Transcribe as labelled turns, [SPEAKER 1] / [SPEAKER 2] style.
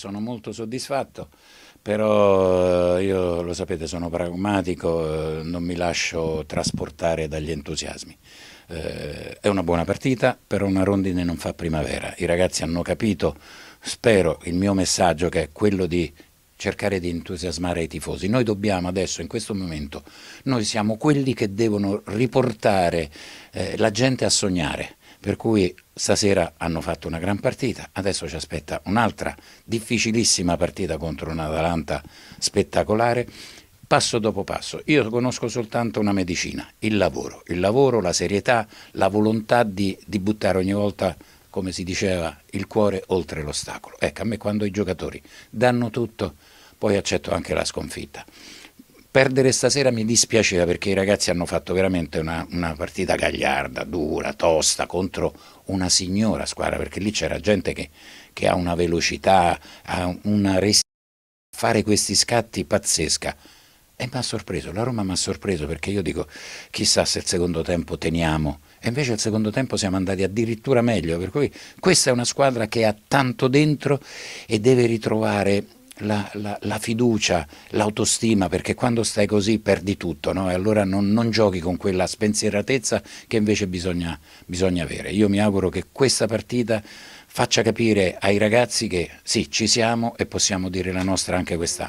[SPEAKER 1] sono molto soddisfatto, però eh, io lo sapete sono pragmatico, eh, non mi lascio trasportare dagli entusiasmi. Eh, è una buona partita, però una rondine non fa primavera. I ragazzi hanno capito, spero, il mio messaggio che è quello di cercare di entusiasmare i tifosi. Noi dobbiamo adesso, in questo momento, noi siamo quelli che devono riportare eh, la gente a sognare per cui stasera hanno fatto una gran partita, adesso ci aspetta un'altra difficilissima partita contro un'Atalanta spettacolare, passo dopo passo. Io conosco soltanto una medicina, il lavoro, il lavoro, la serietà, la volontà di, di buttare ogni volta come si diceva, il cuore oltre l'ostacolo. Ecco, a me quando i giocatori danno tutto, poi accetto anche la sconfitta. Perdere stasera mi dispiaceva perché i ragazzi hanno fatto veramente una, una partita gagliarda, dura, tosta, contro una signora squadra, perché lì c'era gente che, che, ha una velocità, ha una resistenza a fare questi scatti pazzesca. E mi ha sorpreso, la Roma mi ha sorpreso perché io dico chissà se il secondo tempo teniamo. E invece al secondo tempo siamo andati addirittura meglio, per cui questa è una squadra che ha tanto dentro e deve ritrovare la, la, la fiducia, l'autostima, perché quando stai così perdi tutto, no? e allora non, non, giochi con quella spensieratezza che invece bisogna, bisogna avere. Io mi auguro che questa partita faccia capire ai ragazzi che sì, ci siamo e possiamo dire la nostra anche quest'anno.